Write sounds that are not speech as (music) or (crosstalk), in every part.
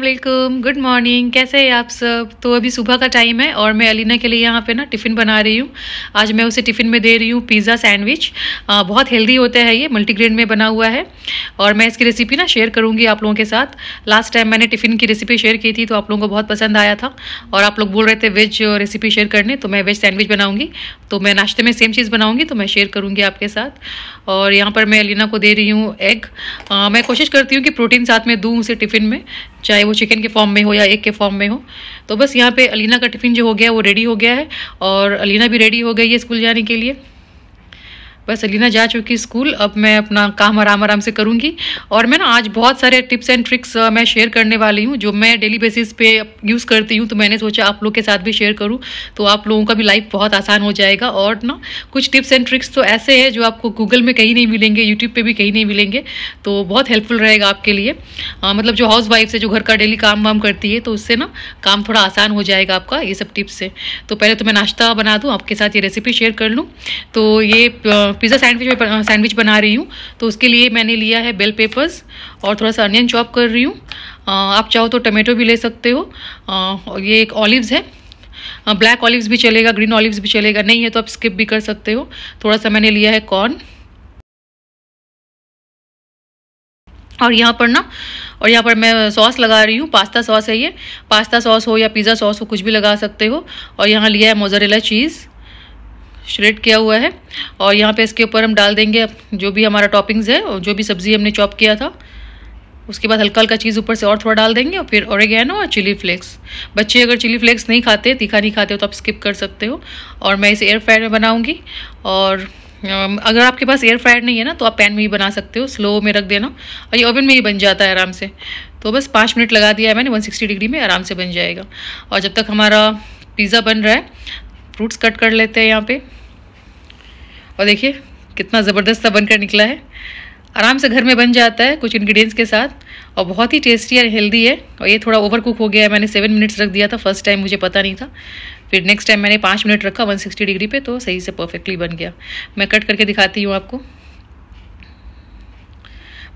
वालेकुम good morning कैसे हैं आप सब तो अभी सुबह का टाइम है और मैं अलीना के लिए यहाँ पे ना टिफ़िन बना रही हूँ आज मैं उसे टिफ़िन में दे रही हूँ पिज़्ज़ा सैंडविच बहुत हेल्दी होता है ये मल्टीग्रेन में बना हुआ है और मैं इसकी रेसिपी ना शेयर करूँगी आप लोगों के साथ लास्ट टाइम मैंने टिफ़िन की रेसिपी शेयर की थी तो आप लोगों को बहुत पसंद आया था और आप लोग बोल रहे थे वेज रेसिपी शेयर करने तो मैं वेज सैंडविच बनाऊँगी तो मैं नाश्ते में सेम चीज़ बनाऊँगी तो मैं शेयर करूँगी आपके साथ और यहाँ पर मैं अलीना को दे रही हूँ एग मैं कोशिश करती हूँ कि प्रोटीन साथ में दूँ उसे टिफ़िन में चाहे वो चिकन के फॉर्म में हो या एग के फॉर्म में हो तो बस यहाँ पे अलीना का टिफ़िन जो हो गया वो रेडी हो गया है और अलीना भी रेडी हो गई है स्कूल जाने के लिए बस अलीना जा चुकी स्कूल अब मैं अपना काम आराम आराम से करूँगी और मैं ना आज बहुत सारे टिप्स एंड ट्रिक्स मैं शेयर करने वाली हूँ जो मैं डेली बेसिस पे यूज़ करती हूँ तो मैंने सोचा आप लोग के साथ भी शेयर करूँ तो आप लोगों का भी लाइफ बहुत आसान हो जाएगा और ना कुछ टिप्स एंड ट्रिक्स तो ऐसे हैं जो आपको गूगल में कहीं नहीं मिलेंगे यूट्यूब पर भी कहीं नहीं मिलेंगे तो बहुत हेल्पफुल रहेगा आपके लिए मतलब जो हाउस वाइफ से जो घर का डेली काम वाम करती है तो उससे ना काम थोड़ा आसान हो जाएगा आपका ये सब टिप्स से तो पहले तो मैं नाश्ता बना दूँ आपके साथ ये रेसिपी शेयर कर लूँ तो ये पिज़्ज़ा सैंडविच सैंडविच बना रही हूँ तो उसके लिए मैंने लिया है बेल पेपर्स और थोड़ा सा अनियन चॉप कर रही हूँ आप चाहो तो टमेटो भी ले सकते हो और ये एक ऑलिव्स है ब्लैक ऑलिव्स भी चलेगा ग्रीन ऑलिव्स भी चलेगा नहीं है तो आप स्किप भी कर सकते हो थोड़ा सा मैंने लिया है कॉर्न और यहाँ पर ना और यहाँ पर मैं सॉस लगा रही हूँ पास्ता सॉस है ये पास्ता सॉस हो या पिज़्ज़ा सॉस हो कुछ भी लगा सकते हो और यहाँ लिया है मोजरेला चीज़ श्रेड किया हुआ है और यहाँ पे इसके ऊपर हम डाल देंगे जो भी हमारा टॉपिंग्स है और जो भी सब्ज़ी हमने चॉप किया था उसके बाद हल्का हल्का चीज़ ऊपर से और थोड़ा डाल देंगे और फिर ओरेगैनो और चिली फ्लेक्स बच्चे अगर चिली फ्लेक्स नहीं खाते तीखा नहीं खाते हो तो आप स्किप कर सकते हो और मैं इसे एयर फ्रायर में बनाऊँगी और अगर आपके पास एयर फ्रायर नहीं है ना तो आप पैन में ही बना सकते हो स्लो में रख देना और ये ओवन में ही बन जाता है आराम से तो बस पाँच मिनट लगा दिया है मैंने 160 डिग्री में आराम से बन जाएगा और जब तक हमारा पिज़्ज़ा बन रहा है फ्रूट्स कट कर लेते हैं यहाँ पे और देखिए कितना ज़बरदस्त सा बनकर निकला है आराम से घर में बन जाता है कुछ इंग्रेडिएंट्स के साथ और बहुत ही टेस्टी और हेल्दी है और ये थोड़ा ओवर कुक हो गया है मैंने सेवन मिनट्स रख दिया था फर्स्ट टाइम मुझे पता नहीं था फिर नेक्स्ट टाइम मैंने पाँच मिनट रखा 160 डिग्री पे तो सही से परफेक्टली बन गया मैं कट करके दिखाती हूँ आपको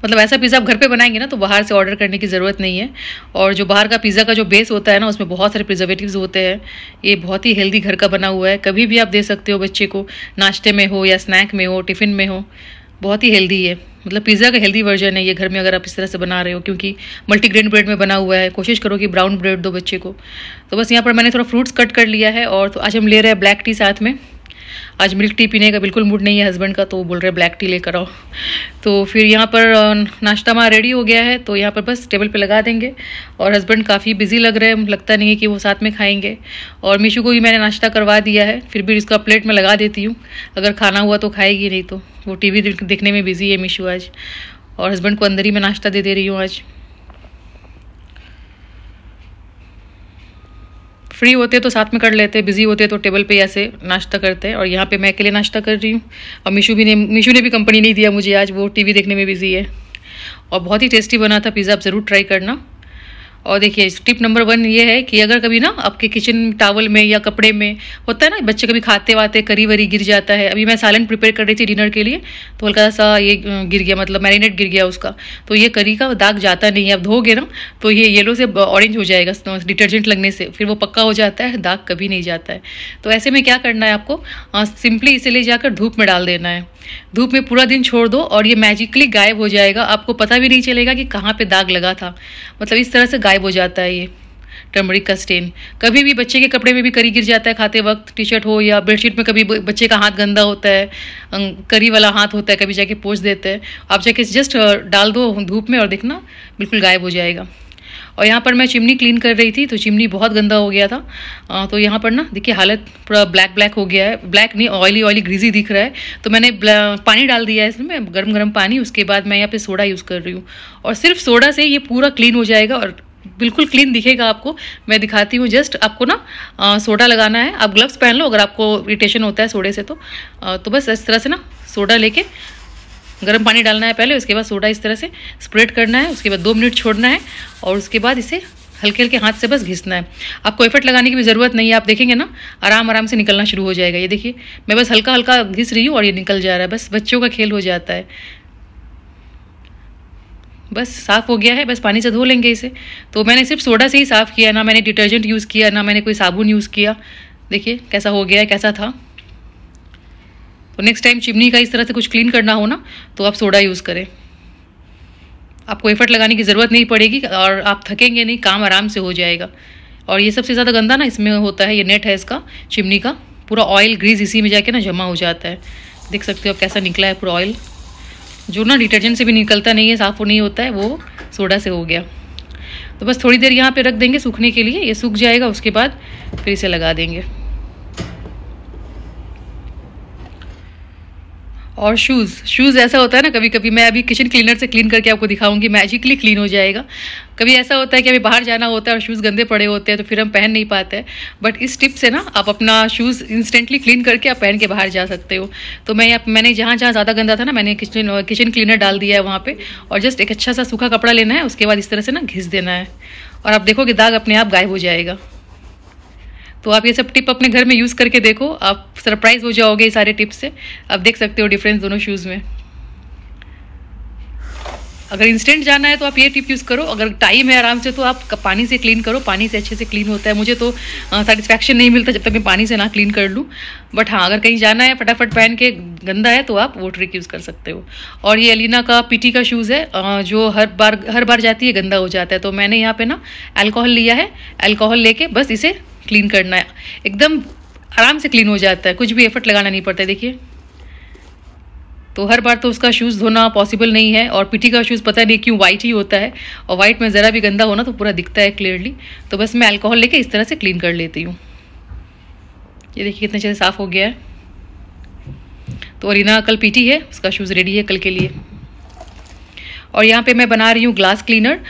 मतलब ऐसा पिज़्ज़ा आप घर पे बनाएंगे ना तो बाहर से ऑर्डर करने की ज़रूरत नहीं है और जो बाहर का पिज़्ज़ा का जो बेस होता है ना उसमें बहुत सारे प्रिजर्वेटिव्स होते हैं ये बहुत ही हेल्दी घर का बना हुआ है कभी भी आप दे सकते हो बच्चे को नाश्ते में हो या स्नैक में हो टिफ़िन में हो बहुत ही हेल्दी है मतलब पिज़्ज़ा का हेल्दी वर्जन है ये घर में अगर आप इस तरह से बना रहे हो क्योंकि मल्टीग्रेन ब्रेड में बना हुआ है कोशिश करो कि ब्राउन ब्रेड दो बच्चे को तो बस यहाँ पर मैंने थोड़ा फ्रूट्स कट कर लिया है और तो आज हम ले रहे हैं ब्लैक टी साथ में आज मिल्क टी पीने का बिल्कुल मूड नहीं है हस्बैंड का तो बोल रहे ब्लैक टी लेकर आओ तो फिर यहाँ पर नाश्ता हमारा रेडी हो गया है तो यहाँ पर बस टेबल पे लगा देंगे और हस्बैंड काफ़ी बिजी लग रहे हैं लगता नहीं है कि वो साथ में खाएंगे और मीशू को भी मैंने नाश्ता करवा दिया है फिर भी इसका प्लेट में लगा देती हूँ अगर खाना हुआ तो खाएगी नहीं तो वो टी वी देखने में बिज़ी है मीशू आज और हस्बैंड को अंदर ही मैं नाश्ता दे दे रही हूँ आज फ्री होते तो साथ में कर लेते बिजी होते तो टेबल पे ऐसे नाश्ता करते और यहाँ पे मैं अकेले नाश्ता कर रही हूँ और मीशू भी ने मीशू ने भी कंपनी नहीं दिया मुझे आज वो टीवी देखने में बिजी है और बहुत ही टेस्टी बना था पिज़्ज़ा आप ज़रूर ट्राई करना और देखिए टिप नंबर वन ये है कि अगर कभी ना आपके किचन टावल में या कपड़े में होता है ना बच्चे कभी खाते वाते करी वरी गिर जाता है अभी मैं सालन प्रिपेयर कर रही थी डिनर के लिए तो हल्का सा ये गिर गया मतलब मैरिनेट गिर गया उसका तो ये करी का दाग जाता नहीं है अब धोगे ना तो ये येलो से ऑरेंज हो जाएगा डिटर्जेंट लगने से फिर वो पक्का हो जाता है दाग कभी नहीं जाता है तो ऐसे में क्या करना है आपको सिंपली इसे ले जाकर धूप में डाल देना है धूप में पूरा दिन छोड़ दो और ये मैजिकली गायब हो जाएगा आपको पता भी नहीं चलेगा कि कहाँ पर दाग लगा था मतलब इस तरह से गायब गायब हो जाता है ये टर्मरिक का स्टेन कभी भी बच्चे के कपड़े में भी करी गिर जाता है खाते वक्त टी शर्ट हो या बेडशीट में कभी बच्चे का हाथ गंदा होता है अं, करी वाला हाथ होता है कभी जाके पोछ देते हैं आप जाके जस्ट डाल दो धूप में और देखना बिल्कुल गायब हो जाएगा और यहाँ पर मैं चिमनी क्लीन कर रही थी तो चिमनी बहुत गंदा हो गया था आ, तो यहाँ पर ना देखिए हालत पूरा ब्लैक ब्लैक हो गया है ब्लैक नहीं ऑयली ऑयली ग्रीजी दिख रहा है तो मैंने पानी डाल दिया है इसमें गर्म गर्म पानी उसके बाद मैं यहाँ पे सोडा यूज़ कर रही हूँ और सिर्फ सोडा से ये पूरा क्लीन हो जाएगा और बिल्कुल क्लीन दिखेगा आपको मैं दिखाती हूँ जस्ट आपको ना आ, सोडा लगाना है आप ग्लव्स पहन लो अगर आपको इरीटेशन होता है सोडे से तो आ, तो बस इस तरह से ना सोडा लेके गर्म पानी डालना है पहले उसके बाद सोडा इस तरह से स्प्रेड करना है उसके बाद दो मिनट छोड़ना है और उसके बाद इसे हल्के हल्के हाथ से बस घिसना है आपको एफर्ट लगाने की भी ज़रूरत नहीं है आप देखेंगे ना आराम आराम से निकलना शुरू हो जाएगा ये देखिए मैं बस हल्का हल्का घिस रही हूँ और ये निकल जा रहा है बस बच्चों का खेल हो जाता है बस साफ़ हो गया है बस पानी से धो लेंगे इसे तो मैंने सिर्फ सोडा से ही साफ़ किया ना मैंने डिटर्जेंट यूज़ किया ना मैंने कोई साबुन यूज़ किया देखिए कैसा हो गया है कैसा था तो नेक्स्ट टाइम चिमनी का इस तरह से कुछ क्लीन करना हो ना तो आप सोडा यूज़ करें आपको एफर्ट लगाने की ज़रूरत नहीं पड़ेगी और आप थकेंगे नहीं काम आराम से हो जाएगा और ये सबसे ज़्यादा गंदा ना इसमें होता है ये नेट है इसका चिमनी का पूरा ऑयल ग्रीस इसी में जाके ना जमा हो जाता है देख सकते हो आप कैसा निकला है पूरा ऑयल जो ना डिटर्जेंट से भी निकलता नहीं है साफ नहीं होता है वो सोडा से हो गया तो बस थोड़ी देर यहाँ पे रख देंगे सूखने के लिए ये सूख जाएगा उसके बाद फिर इसे लगा देंगे और शूज़ शूज़ ऐसा होता है ना कभी कभी मैं अभी किचन क्लीनर से क्लीन करके आपको दिखाऊंगी मैजिकली क्लीन हो जाएगा कभी ऐसा होता है कि अभी बाहर जाना होता है और शूज़ गंदे पड़े होते हैं तो फिर हम पहन नहीं पाते हैं बट इस टिप से ना आप अपना शूज़ इंस्टेंटली क्लीन करके आप पहन के बाहर जा सकते हो तो मैं मैंने जहाँ जहाँ ज़्यादा गंदा था ना मैंने किचन किचन क्लीनर डाल दिया है वहाँ पर और जस्ट एक अच्छा सा सूखा कपड़ा लेना है उसके बाद इस तरह से ना घिस देना है और आप देखोगे दाग अपने आप गायब हो जाएगा तो आप ये सब टिप अपने घर में यूज़ करके देखो आप सरप्राइज हो जाओगे ये सारे टिप्स से आप देख सकते हो डिफरेंस दोनों शूज़ में अगर इंस्टेंट जाना है तो आप ये टिप यूज़ करो अगर टाइम है आराम से तो आप पानी से क्लीन करो पानी से अच्छे से क्लीन होता है मुझे तो सेटिस्फैक्शन नहीं मिलता जब तक मैं पानी से ना क्लीन कर लूँ बट हाँ अगर कहीं जाना है फटाफट पहन के गंदा है तो आप वो ट्रिक यूज़ कर सकते हो और ये अलीना का पीटी का शूज़ है जो हर बार हर बार जाती है गंदा हो जाता है तो मैंने यहाँ पर ना एल्कोहल लिया है एल्कोहल ले बस इसे क्लीन करना है एकदम आराम से क्लीन हो जाता है कुछ भी एफर्ट लगाना नहीं पड़ता है देखिए तो हर बार तो उसका शूज़ धोना पॉसिबल नहीं है और पिटी का शूज़ पता नहीं क्यों वाइट ही होता है और वाइट में ज़रा भी गंदा होना तो पूरा दिखता है क्लियरली तो बस मैं अल्कोहल लेके इस तरह से क्लीन कर लेती हूँ ये देखिए कितने अच्छे साफ़ हो गया है तो अरीना कल पीटी है उसका शूज़ रेडी है कल के लिए और यहाँ पे मैं बना रही हूँ glass cleaner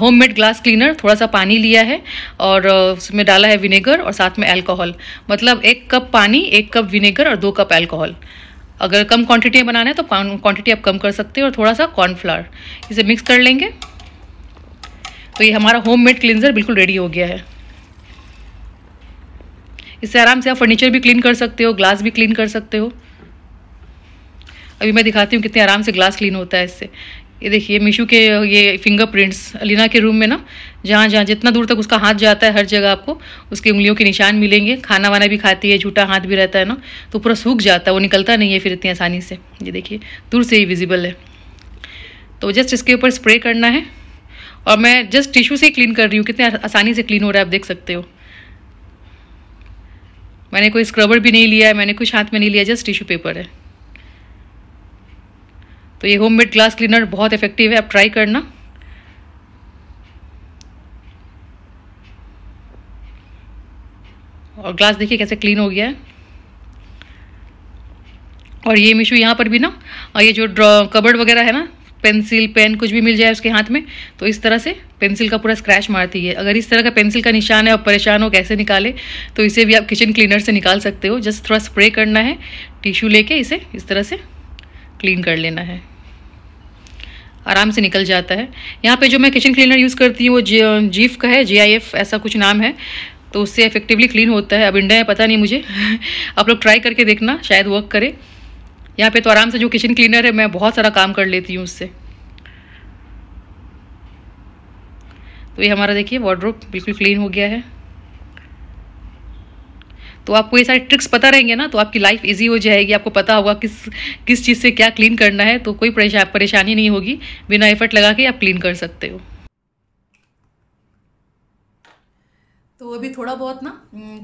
homemade glass cleaner थोड़ा सा पानी लिया है और उसमें डाला है विनेगर और साथ में अल्कोहल मतलब एक कप पानी एक कप विनेगर और दो कप अल्कोहल अगर कम क्वांटिटी में बनाना है तो क्वांटिटी आप कम कर सकते हैं और थोड़ा सा कॉर्नफ्लावर इसे मिक्स कर लेंगे तो ये हमारा होम मेड क्लिनजर बिल्कुल रेडी हो गया है इससे आराम से आप फर्नीचर भी क्लीन कर सकते हो ग्लास भी क्लीन कर सकते हो अभी मैं दिखाती हूँ कितने आराम से ग्लास क्लीन होता है इससे ये देखिए मीशू के ये फिंगरप्रिंट्स अलीना के रूम में ना जहाँ जहाँ जितना दूर तक उसका हाथ जाता है हर जगह आपको उसकी उंगलियों के निशान मिलेंगे खाना वाना भी खाती है झूठा हाथ भी रहता है ना तो पूरा सूख जाता है वो निकलता नहीं है फिर इतनी आसानी से ये देखिए दूर से ही विजिबल है तो जस्ट इसके ऊपर स्प्रे करना है और मैं जस्ट टिश्यू से ही क्लीन कर रही हूँ कितने आसानी से क्लीन हो रहा है आप देख सकते हो मैंने कोई स्क्रबर भी नहीं लिया है मैंने कुछ हाथ में नहीं लिया जस्ट टिश्यू पेपर है तो ये होम मेड ग्लास क्लीनर बहुत इफेक्टिव है आप ट्राई करना और ग्लास देखिए कैसे क्लीन हो गया है और ये मिशू यहाँ पर भी ना और ये जो ड्रॉ कबर्ड वगैरह है ना पेंसिल पेन कुछ भी मिल जाए उसके हाथ में तो इस तरह से पेंसिल का पूरा स्क्रैच मारती है अगर इस तरह का पेंसिल का निशान है और परेशान हो कैसे निकाले तो इसे भी आप किचन क्लीनर से निकाल सकते हो जस्ट थोड़ा स्प्रे करना है टिश्यू लेके इसे इस तरह से क्लीन कर लेना है आराम से निकल जाता है यहाँ पे जो मैं किचन क्लीनर यूज़ करती हूँ वो जी, जीफ uh, का है जी ऐसा कुछ नाम है तो उससे इफेक्टिवली क्लीन होता है अब इंडिया है पता नहीं मुझे (laughs) आप लोग ट्राई करके देखना शायद वर्क करे यहाँ पे तो आराम से जो किचन क्लीनर है मैं बहुत सारा काम कर लेती हूँ उससे तो ये हमारा देखिए वार्ड्रोप बिल्कुल क्लीन हो गया है तो आपको ये सारे ट्रिक्स पता रहेंगे ना तो आपकी लाइफ इजी हो जाएगी आपको पता होगा किस किस चीज़ से क्या क्लीन करना है तो कोई परेशानी नहीं होगी बिना एफर्ट लगा के आप क्लीन कर सकते हो तो अभी थोड़ा बहुत ना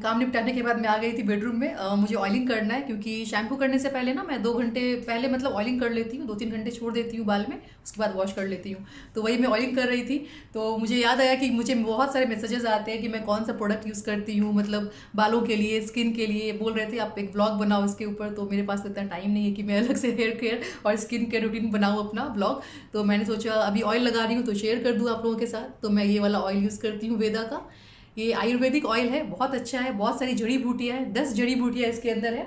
काम निपटाने के बाद मैं आ गई थी बेडरूम में आ, मुझे ऑयलिंग करना है क्योंकि शैम्पू करने से पहले ना मैं दो घंटे पहले मतलब ऑयलिंग कर लेती हूँ दो तीन घंटे छोड़ देती हूँ बाल में उसके बाद वॉश कर लेती हूँ तो वही मैं ऑयलिंग कर रही थी तो मुझे याद आया कि मुझे बहुत सारे मैसेजेस आते हैं कि मैं कौन सा प्रोडक्ट यूज़ करती हूँ मतलब बालों के लिए स्किन के लिए बोल रहे थे आप एक ब्लॉग बनाओ इसके ऊपर तो मेरे पास तो इतना टाइम नहीं है कि मैं (laughs) अलग से हेयर केयर और स्किन केयर रूटीन बनाऊँ अपना ब्लॉग तो मैंने सोचा अभी ऑयल लगा रही हूँ तो शेयर कर दूँ आप लोगों के साथ तो मैं ये वाला ऑयल यूज़ करती हूँ वेदा का ये आयुर्वेदिक ऑयल है बहुत अच्छा है बहुत सारी जड़ी बूटियाँ हैं दस जड़ी बूटियाँ इसके अंदर है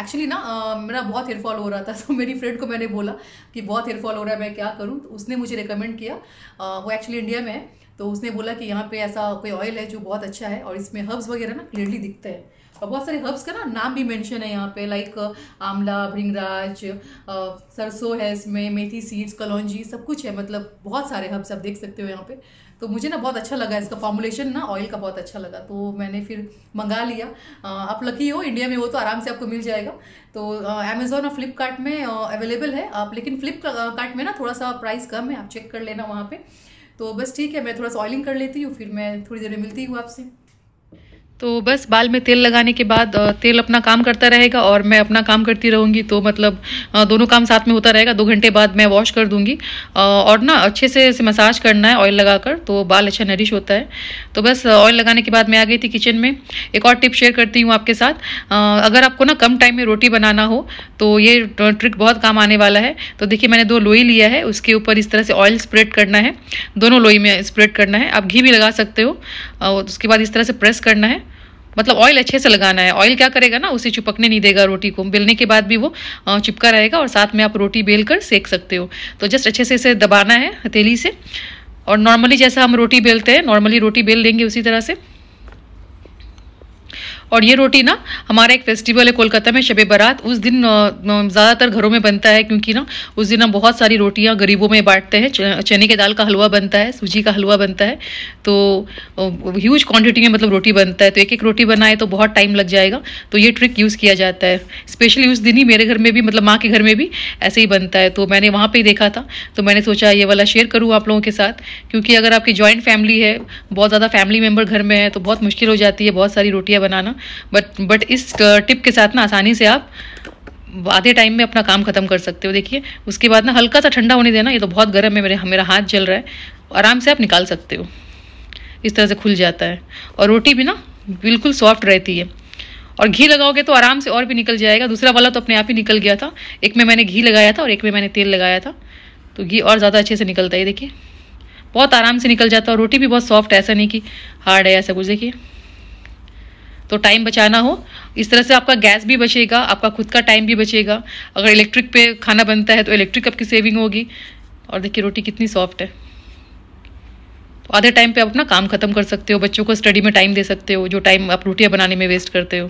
एक्चुअली ना आ, मेरा बहुत हेयरफॉल हो रहा था (laughs) तो मेरी फ्रेंड को मैंने बोला कि बहुत हेयरफॉल हो रहा है मैं क्या करूँ तो उसने मुझे रिकमेंड किया आ, वो एक्चुअली इंडिया में है तो उसने बोला कि यहाँ पर ऐसा कोई ऑयल है जो बहुत अच्छा है और इसमें हर्ब्स वगैरह ना क्लियरली दिखते हैं और बहुत सारे हर्ब्स का ना नाम भी मेंशन है यहाँ पे लाइक आंवला भृंगराज सरसों है इसमें मेथी सीड्स कलौजी सब कुछ है मतलब बहुत सारे हर्ब्स आप देख सकते हो यहाँ पे तो मुझे ना बहुत अच्छा लगा इसका फॉर्मुलेशन ना ऑयल का बहुत अच्छा लगा तो मैंने फिर मंगा लिया आप लकी हो इंडिया में हो तो आराम से आपको मिल जाएगा तो अमेजोन और फ्लिपकार्ट में अवेलेबल है आप लेकिन फ्लिपकार्ट में ना थोड़ा सा प्राइस कम है आप चेक कर लेना वहाँ पर तो बस ठीक है मैं थोड़ा सा ऑयलिंग कर लेती हूँ फिर मैं थोड़ी देर में मिलती हूँ आपसे तो बस बाल में तेल लगाने के बाद तेल अपना काम करता रहेगा और मैं अपना काम करती रहूँगी तो मतलब दोनों काम साथ में होता रहेगा दो घंटे बाद मैं वॉश कर दूँगी और ना अच्छे से इसे मसाज करना है ऑयल लगाकर तो बाल अच्छा नरिश होता है तो बस ऑयल लगाने के बाद मैं आ गई थी किचन में एक और टिप शेयर करती हूँ आपके साथ अगर आपको ना कम टाइम में रोटी बनाना हो तो ये ट्रिक बहुत काम आने वाला है तो देखिए मैंने दो लोई लिया है उसके ऊपर इस तरह से ऑयल स्प्रेड करना है दोनों लोई में स्प्रेड करना है आप घी भी लगा सकते हो उसके बाद इस तरह से प्रेस करना है मतलब ऑयल अच्छे से लगाना है ऑयल क्या करेगा ना उसे चिपकने नहीं देगा रोटी को बेलने के बाद भी वो चिपका रहेगा और साथ में आप रोटी बेल कर सेक सकते हो तो जस्ट अच्छे से इसे दबाना है हथेली से और नॉर्मली जैसा हम रोटी बेलते हैं नॉर्मली रोटी बेल लेंगे उसी तरह से और ये रोटी ना हमारा एक फेस्टिवल है कोलकाता में शब बारात उस दिन ज़्यादातर घरों में बनता है क्योंकि ना उस दिन हम बहुत सारी रोटियाँ गरीबों में बांटते हैं चने के दाल का हलवा बनता है सूजी का हलवा बनता है तो ह्यूज क्वान्टिटी में मतलब रोटी बनता है तो एक एक रोटी बनाए तो बहुत टाइम लग जाएगा तो ये ट्रिक यूज़ किया जाता है स्पेशली उस दिन ही मेरे घर में भी मतलब माँ के घर में भी ऐसे ही बनता है तो मैंने वहाँ पर देखा था तो मैंने सोचा ये वाला शेयर करूँ आप लोगों के साथ क्योंकि अगर आपकी जॉइंट फैमिली है बहुत ज़्यादा फैमिली मेम्बर घर में है तो बहुत मुश्किल हो जाती है बहुत सारी रोटियाँ बनाना बट बट इस टिप uh, के साथ ना आसानी से आप आधे टाइम में अपना काम खत्म कर सकते हो देखिए उसके बाद ना हल्का सा ठंडा होने देना ये तो बहुत गर्म है मेरे मेरा हाथ जल रहा है आराम से आप निकाल सकते हो इस तरह से खुल जाता है और रोटी भी ना बिल्कुल सॉफ्ट रहती है और घी लगाओगे तो आराम से और भी निकल जाएगा दूसरा वाला तो अपने आप ही निकल गया था एक में मैंने घी लगाया था और एक में मैंने तेल लगाया था तो घी और ज़्यादा अच्छे से निकलता है देखिए बहुत आराम से निकल जाता है और रोटी भी बहुत सॉफ्ट ऐसा नहीं कि हार्ड है ऐसा कुछ देखिए तो टाइम बचाना हो इस तरह से आपका गैस भी बचेगा आपका खुद का टाइम भी बचेगा अगर इलेक्ट्रिक पे खाना बनता है तो इलेक्ट्रिक आपकी सेविंग होगी और देखिए रोटी कितनी सॉफ्ट है तो आधे टाइम पे आप अपना काम ख़त्म कर सकते हो बच्चों को स्टडी में टाइम दे सकते हो जो टाइम आप रोटियाँ बनाने में वेस्ट करते हो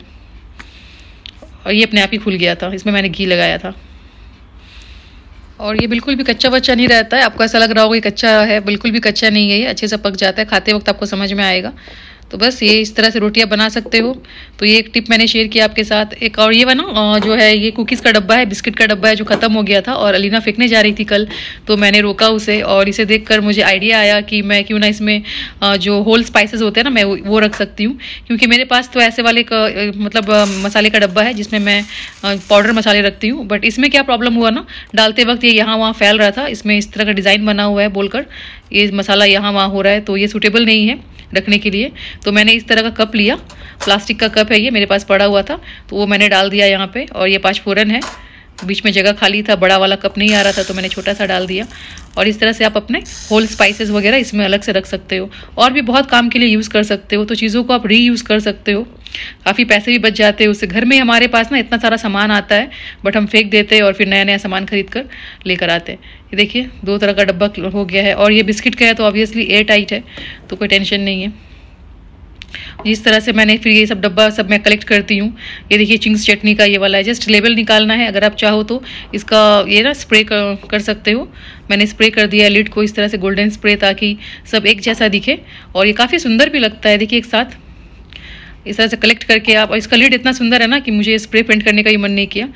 और ये अपने आप ही खुल गया था इसमें मैंने घी लगाया था और ये बिल्कुल भी कच्चा वच्चा नहीं रहता है आपको ऐसा लग रहा होगा कि कच्चा है बिल्कुल भी कच्चा नहीं है ये अच्छे से पक जाता है खाते वक्त आपको समझ में आएगा तो बस ये इस तरह से रोटियां बना सकते हो तो ये एक टिप मैंने शेयर किया आपके साथ एक और ये बना जो है ये कुकीज़ का डब्बा है बिस्किट का डब्बा है जो ख़त्म हो गया था और अलीना फेंकने जा रही थी कल तो मैंने रोका उसे और इसे देखकर मुझे आइडिया आया कि मैं क्यों ना इसमें जो होल स्पाइसेस होते हैं ना मैं वो रख सकती हूँ क्योंकि मेरे पास तो ऐसे वाले का, मतलब मसाले का डब्बा है जिसमें मैं पाउडर मसाले रखती हूँ बट इसमें क्या प्रॉब्लम हुआ ना डालते वक्त ये यहाँ वहाँ फैल रहा था इसमें इस तरह का डिज़ाइन बना हुआ है बोलकर ये मसाला यहाँ वहाँ हो रहा है तो ये सूटेबल नहीं है रखने के लिए तो मैंने इस तरह का कप लिया प्लास्टिक का कप है ये मेरे पास पड़ा हुआ था तो वो मैंने डाल दिया यहाँ पे और ये पाँच फोरन है बीच में जगह खाली था बड़ा वाला कप नहीं आ रहा था तो मैंने छोटा सा डाल दिया और इस तरह से आप अपने होल स्पाइसेस वगैरह इसमें अलग से रख सकते हो और भी बहुत काम के लिए यूज़ कर सकते हो तो चीज़ों को आप री कर सकते हो काफ़ी पैसे भी बच जाते हैं उससे घर में हमारे पास ना इतना सारा सामान आता है बट हम फेंक देते हैं और फिर नया नया सामान खरीद कर लेकर आते हैं ये देखिए दो तरह का डब्बा हो गया है और ये बिस्किट का है तो ऑब्वियसली एयर टाइट है तो कोई टेंशन नहीं है जिस तरह से मैंने फिर ये सब डब्बा सब मैं कलेक्ट करती हूँ ये देखिए चिंग्स चटनी का ये वाला है जस्ट लेबल निकालना है अगर आप चाहो तो इसका ये ना स्प्रे कर, कर सकते हो मैंने स्प्रे कर दिया है लिड को इस तरह से गोल्डन स्प्रे ताकि सब एक जैसा दिखे और ये काफ़ी सुंदर भी लगता है देखिए एक साथ इस तरह से कलेक्ट करके आप और इसका लीड इतना सुंदर है ना कि मुझे स्प्रे पेंट करने का ही मन नहीं किया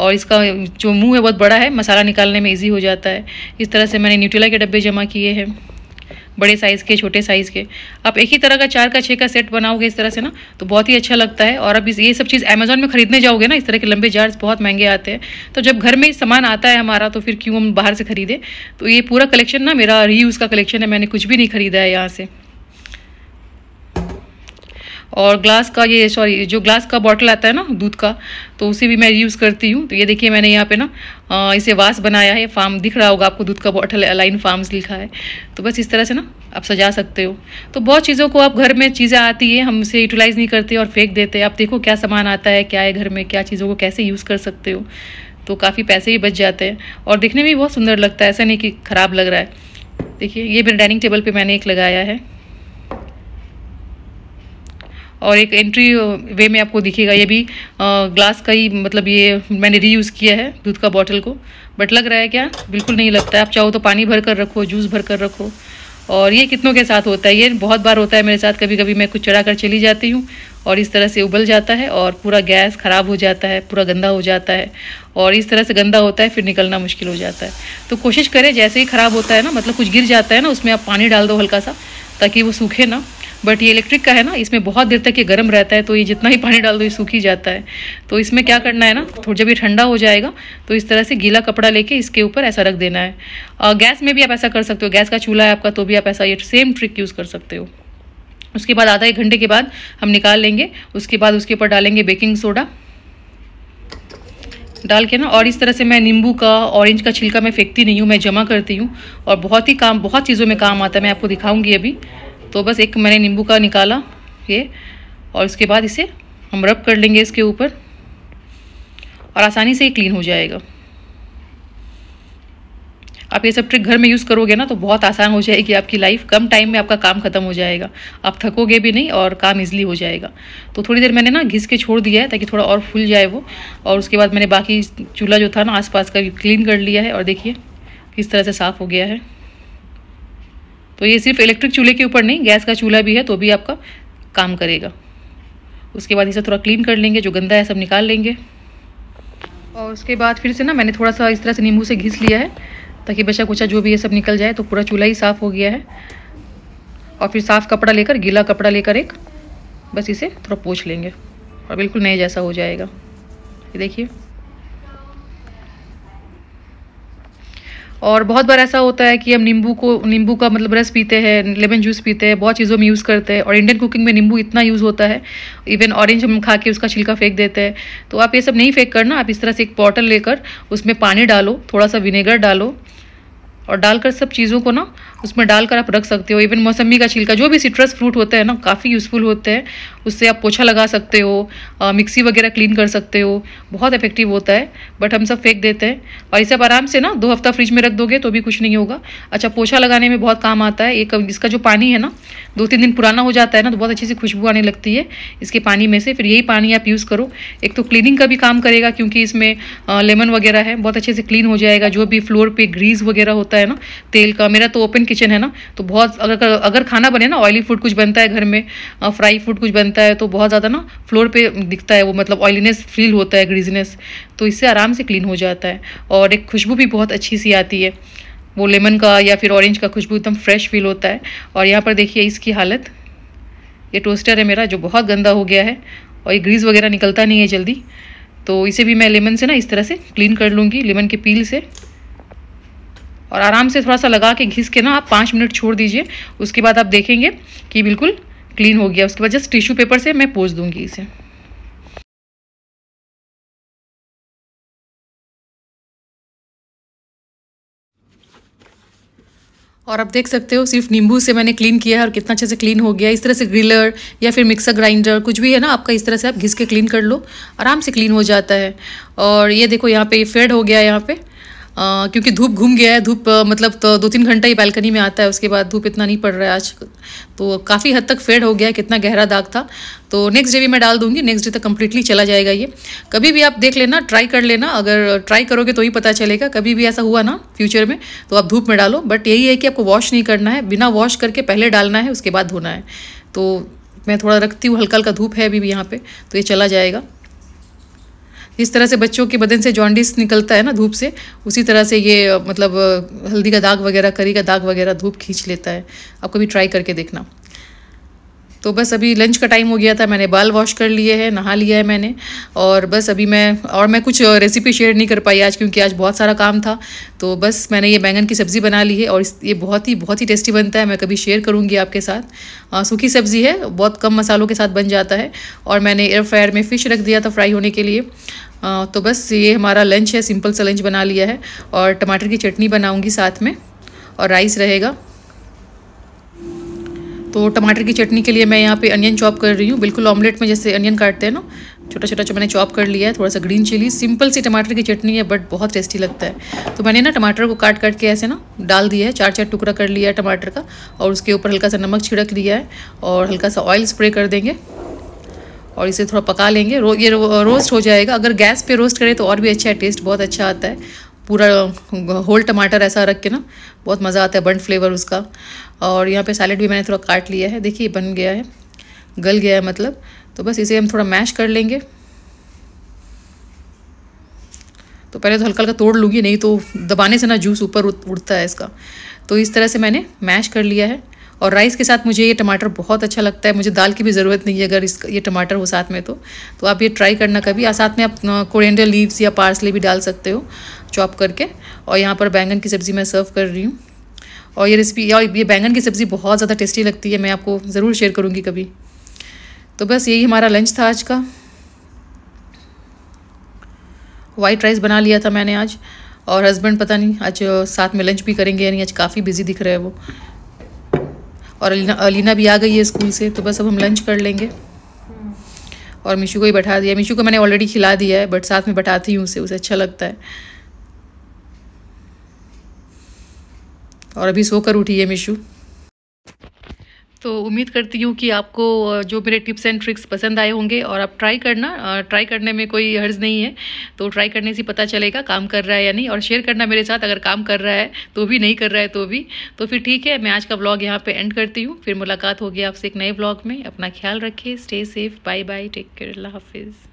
और इसका जो मुंह है बहुत बड़ा है मसाला निकालने में इजी हो जाता है इस तरह से मैंने न्यूट्रेला के डब्बे जमा किए हैं बड़े साइज़ के छोटे साइज़ के आप एक ही तरह का चार का छः का सेट बनाओगे इस तरह से ना तो बहुत ही अच्छा लगता है और अब इस ये सब चीज़ अमेजोन में खरीदने जाओगे ना इस तरह के लंबे जार्स बहुत महंगे आते हैं तो जब घर में सामान आता है हमारा तो फिर क्यों हम बाहर से खरीदें तो ये पूरा कलेक्शन ना मेरा रीयूज़ का कलेक्शन है मैंने कुछ भी नहीं खरीदा है यहाँ से और ग्लास का ये सॉरी जो ग्लास का बॉटल आता है ना दूध का तो उसे भी मैं यूज़ करती हूँ तो ये देखिए मैंने यहाँ पे ना इसे वास बनाया है फार्म दिख रहा होगा आपको दूध का बॉटल अलाइन फार्म्स लिखा है तो बस इस तरह से ना आप सजा सकते हो तो बहुत चीज़ों को आप घर में चीज़ें आती है हम उसे यूटिलाइज़ नहीं करते और फेंक देते आप देखो क्या सामान आता है क्या है घर में क्या चीज़ों को कैसे यूज़ कर सकते हो तो काफ़ी पैसे भी बच जाते हैं और देखने में भी बहुत सुंदर लगता है ऐसा नहीं कि ख़राब लग रहा है देखिए ये मेरे डाइनिंग टेबल पे मैंने एक लगाया है और एक एंट्री वे uh, में आपको दिखेगा ये भी ग्लास uh, का ही मतलब ये मैंने रीयूज़ किया है दूध का बॉटल को बट लग रहा है क्या बिल्कुल नहीं लगता है आप चाहो तो पानी भर कर रखो जूस भर कर रखो और ये कितनों के साथ होता है ये बहुत बार होता है मेरे साथ कभी कभी मैं कुछ चढ़ा कर चली जाती हूँ और इस तरह से उबल जाता है और पूरा गैस ख़राब हो जाता है पूरा गंदा हो जाता है और इस तरह से गंदा होता है फिर निकलना मुश्किल हो जाता है तो कोशिश करें जैसे ही ख़राब होता है ना मतलब कुछ गिर जाता है ना उसमें आप पानी डाल दो हल्का सा ताकि वो सूखे ना बट ये इलेक्ट्रिक का है ना इसमें बहुत देर तक ये गर्म रहता है तो ये जितना ही पानी डाल दो ये सूख ही जाता है तो इसमें क्या करना है ना थोड़ा जब ये ठंडा हो जाएगा तो इस तरह से गीला कपड़ा लेके इसके ऊपर ऐसा रख देना है और गैस में भी आप ऐसा कर सकते हो गैस का चूल्हा है आपका तो भी आप ऐसा ये सेम ट्रिक यूज़ कर सकते हो उसके बाद आधा एक घंटे के बाद हम निकाल लेंगे उसके बाद उसके ऊपर डालेंगे बेकिंग सोडा डाल के ना और इस तरह से मैं नींबू का ऑरेंज का छिलका मैं फेंकती नहीं हूँ मैं जमा करती हूँ और बहुत ही काम बहुत चीज़ों में काम आता है मैं आपको दिखाऊंगी अभी तो बस एक मैंने नींबू का निकाला ये और उसके बाद इसे हम रब कर लेंगे इसके ऊपर और आसानी से ये क्लीन हो जाएगा आप ये सब ट्रिक घर में यूज़ करोगे ना तो बहुत आसान हो जाएगी आपकी लाइफ कम टाइम में आपका काम ख़त्म हो जाएगा आप थकोगे भी नहीं और काम इजली हो जाएगा तो थोड़ी देर मैंने ना घिस के छोड़ दिया है ताकि थोड़ा और फूल जाए वो और उसके बाद मैंने बाकी चूल्हा जो था ना आसपास का क्लीन कर लिया है और देखिए किस तरह से साफ़ हो गया है तो ये सिर्फ इलेक्ट्रिक चूल्हे के ऊपर नहीं गैस का चूल्हा भी है तो भी आपका काम करेगा उसके बाद इसे थोड़ा क्लीन कर लेंगे जो गंदा है सब निकाल लेंगे और उसके बाद फिर से ना मैंने थोड़ा सा इस तरह से नींबू से घिस लिया है ताकि बचा कुचा जो भी ये सब निकल जाए तो पूरा चूल्हा ही साफ़ हो गया है और फिर साफ़ कपड़ा लेकर गीला कपड़ा लेकर एक बस इसे थोड़ा पोछ लेंगे और बिल्कुल नए जैसा हो जाएगा ये देखिए और बहुत बार ऐसा होता है कि हम नींबू को नींबू का मतलब रस पीते हैं लेमन जूस पीते हैं बहुत चीज़ों में यूज़ करते हैं और इंडियन कुकिंग में नींबू इतना यूज़ होता है इवन ऑरेंज हम खा के उसका छिलका फेंक देते हैं तो आप ये सब नहीं फेंक करना आप इस तरह से एक बॉटल लेकर उसमें पानी डालो थोड़ा सा विनेगर डालो और डालकर सब चीज़ों को ना उसमें डालकर आप रख सकते हो इवन मौसमी का छिलका जो भी सिट्रस फ्रूट होता है ना काफ़ी यूज़फुल होते हैं उससे आप पोछा लगा सकते हो मिक्सी वगैरह क्लीन कर सकते हो बहुत इफेक्टिव होता है बट हम सब फेंक देते हैं और इसे आप आराम से ना दो हफ्ता फ्रिज में रख दोगे तो भी कुछ नहीं होगा अच्छा पोछा लगाने में बहुत काम आता है एक इसका जो पानी है ना दो तीन दिन पुराना हो जाता है ना तो बहुत अच्छी सी खुशबू आने लगती है इसके पानी में से फिर यही पानी आप यूज़ करो एक तो क्लीनिंग का भी काम करेगा क्योंकि इसमें लेमन वगैरह है बहुत अच्छे से क्लीन हो जाएगा जो भी फ्लोर पर ग्रीस वगैरह होता है ना तेल का मेरा तो ओपन किचन है ना तो बहुत अगर अगर खाना बने ना ऑयली फूड कुछ बनता है घर में फ्राई फूड कुछ बनता है तो बहुत ज़्यादा ना फ्लोर पे दिखता है वो मतलब ऑयलीनेस फील होता है ग्रीजनेस तो इससे आराम से क्लीन हो जाता है और एक खुशबू भी बहुत अच्छी सी आती है वो लेमन का या फिर ऑरेंज का खुशबू एकदम फ्रेश फील होता है और यहाँ पर देखिए इसकी हालत ये टोस्टर है मेरा जो बहुत गंदा हो गया है और ये ग्रीस वगैरह निकलता नहीं है जल्दी तो इसे भी मैं लेमन से ना इस तरह से क्लीन कर लूँगी लेमन के पील से और आराम से थोड़ा सा लगा के घिस के ना आप पाँच मिनट छोड़ दीजिए उसके बाद आप देखेंगे कि बिल्कुल क्लीन हो गया उसके बाद जस्ट टिश्यू पेपर से मैं पोज दूंगी इसे और आप देख सकते हो सिर्फ नींबू से मैंने क्लीन किया है और कितना अच्छे से क्लीन हो गया इस तरह से ग्रिलर या फिर मिक्सर ग्राइंडर कुछ भी है ना आपका इस तरह से आप घिस के क्लीन कर लो आराम से क्लीन हो जाता है और ये देखो यहाँ पे फेड हो गया यहाँ पर क्योंकि धूप घूम गया है धूप मतलब तो दो तीन घंटा ही बालकनी में आता है उसके बाद धूप इतना नहीं पड़ रहा है आज तो काफ़ी हद तक फेड हो गया है कितना गहरा दाग था तो नेक्स्ट डे भी मैं डाल दूंगी नेक्स्ट डे तक कम्प्लीटली चला जाएगा ये कभी भी आप देख लेना ट्राई कर लेना अगर ट्राई करोगे तो ही पता चलेगा कभी भी ऐसा हुआ ना फ्यूचर में तो आप धूप में डालो बट यही है कि आपको वॉश नहीं करना है बिना वॉश करके पहले डालना है उसके बाद धोना है तो मैं थोड़ा रखती हूँ हल्का हल्का धूप है अभी भी यहाँ पर तो ये चला जाएगा जिस तरह से बच्चों के बदन से जॉन्डिस निकलता है ना धूप से उसी तरह से ये मतलब हल्दी का दाग वगैरह करी का दाग वगैरह धूप खींच लेता है आप कभी ट्राई करके देखना तो बस अभी लंच का टाइम हो गया था मैंने बाल वॉश कर लिए हैं नहा लिया है मैंने और बस अभी मैं और मैं कुछ रेसिपी uh, शेयर नहीं कर पाई आज क्योंकि आज बहुत सारा काम था तो बस मैंने ये बैंगन की सब्ज़ी बना ली है और ये बहुत ही बहुत ही टेस्टी बनता है मैं कभी शेयर करूँगी आपके साथ uh, सूखी सब्ज़ी है बहुत कम मसालों के साथ बन जाता है और मैंने एयर फ्रायर में फ़िश रख दिया था फ्राई होने के लिए uh, तो बस ये हमारा लंच है सिंपल सा लंच बना लिया है और टमाटर की चटनी बनाऊँगी साथ में और राइस रहेगा तो टमाटर की चटनी के लिए मैं यहाँ पे अनियन चॉप कर रही हूँ बिल्कुल ऑमलेट में जैसे अनियन काटते हैं ना छोटा छोटा जो मैंने चॉप कर लिया है थोड़ा सा ग्रीन चिली सिंपल सी टमाटर की चटनी है बट बहुत टेस्टी लगता है तो मैंने ना टमाटर को काट काट के ऐसे ना डाल दिया है चार चार टुकड़ा कर लिया है टमाटर का और उसके ऊपर हल्का सा नमक छिड़क दिया है और हल्का सा ऑयल स्प्रे कर देंगे और इसे थोड़ा पका लेंगे रो, ये रो, रोस्ट हो जाएगा अगर गैस पर रोस्ट करें तो और भी अच्छा है टेस्ट बहुत अच्छा आता है पूरा होल टमाटर ऐसा रख के ना बहुत मज़ा आता है बंड फ्लेवर उसका और यहाँ पे सैलेड भी मैंने थोड़ा काट लिया है देखिए बन गया है गल गया है मतलब तो बस इसे हम थोड़ा मैश कर लेंगे तो पहले तो हल्का हल्का तोड़ लूँगी नहीं तो दबाने से ना जूस ऊपर उड़ता है इसका तो इस तरह से मैंने मैश कर लिया है और राइस के साथ मुझे ये टमाटर बहुत अच्छा लगता है मुझे दाल की भी ज़रूरत नहीं है अगर इस ये टमाटर हो साथ में तो तो आप ये ट्राई करना कभी और साथ में आप कोरिएंडर लीव्स या पार्सली भी डाल सकते हो चॉप करके और यहाँ पर बैंगन की सब्ज़ी मैं सर्व कर रही हूँ और ये रेसिपी और ये बैंगन की सब्ज़ी बहुत ज़्यादा टेस्टी लगती है मैं आपको ज़रूर शेयर करूँगी कभी तो बस यही हमारा लंच था आज का वाइट राइस बना लिया था मैंने आज और हस्बैंड पता नहीं आज साथ में लंच भी करेंगे यानी आज काफ़ी बिजी दिख रहा है वो और अलीना अलीना भी आ गई है स्कूल से तो बस अब हम लंच कर लेंगे और मीशू को ही बैठा दिया मीशू को मैंने ऑलरेडी खिला दिया है बट साथ में बैठाती हूँ उसे उसे अच्छा लगता है और अभी सोकर उठी है मिशू तो उम्मीद करती हूँ कि आपको जो मेरे टिप्स एंड ट्रिक्स पसंद आए होंगे और आप ट्राई करना ट्राई करने में कोई हर्ज नहीं है तो ट्राई करने से पता चलेगा काम कर रहा है या नहीं और शेयर करना मेरे साथ अगर काम कर रहा है तो भी नहीं कर रहा है तो भी तो फिर ठीक है मैं आज का ब्लॉग यहाँ पे एंड करती हूँ फिर मुलाकात होगी आपसे एक नए ब्लॉग में अपना ख्याल रखिए stay safe bye bye take care अल्लाह हाफिज़